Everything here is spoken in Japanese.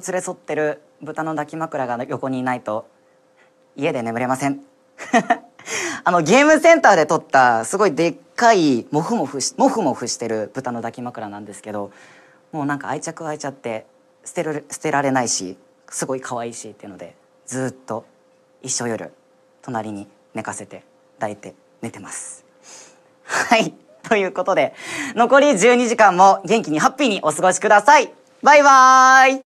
連れ添ってる豚の抱き枕が横にいないと家で眠れません あのゲームセンターで撮ったすごいでっかいモフモフしモフモフしてる豚の抱き枕なんですけどもうなんか愛着湧いちゃって捨てる捨てられないしすごい可愛いしっていうのでずっと一生夜隣に寝かせて抱いて寝てます。はいということで残り12時間も元気にハッピーにお過ごしくださいバイバーイ